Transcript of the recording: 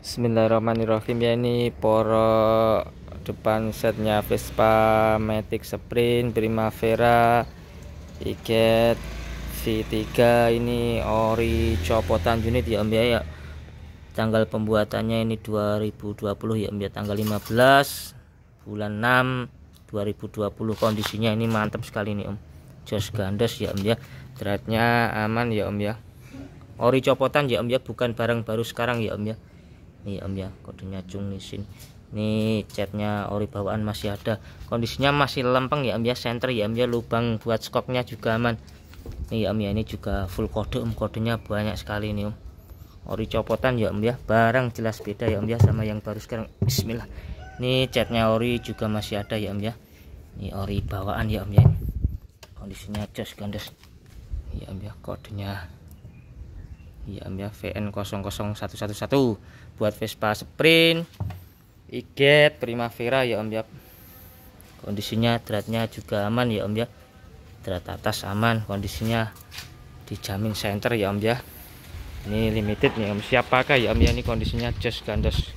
Bismillahirrahmanirrahim ya ini poro depan setnya Vespa Matic Sprint Primavera Iket V3 ini ori copotan unit ya Om ya, ya. tanggal pembuatannya ini 2020 ya Om ya tanggal 15 bulan 6 2020 kondisinya ini mantap sekali nih Om jos gandes ya Om ya dratnya aman ya Om ya ori copotan ya Om ya bukan barang baru sekarang ya Om ya nih om ya kodenya cungisin nih catnya ori bawaan masih ada kondisinya masih lempeng ya om ya center ya om ya lubang buat skoknya juga aman nih om ya ini juga full kode om kodenya banyak sekali nih om ori copotan ya om ya barang jelas beda ya om ya sama yang baru sekarang bismillah nih catnya ori juga masih ada ya om ya ini ori bawaan ya om ya kondisinya jos gandes ya om ya kodenya ya ya VN00111 buat Vespa Sprint Iget Primavera ya Om ya. Kondisinya dratnya juga aman ya Om ya. Drat atas aman kondisinya dijamin center ya Om ya. Ini limited nih ya Om siap ya Om ya ini kondisinya just gandos.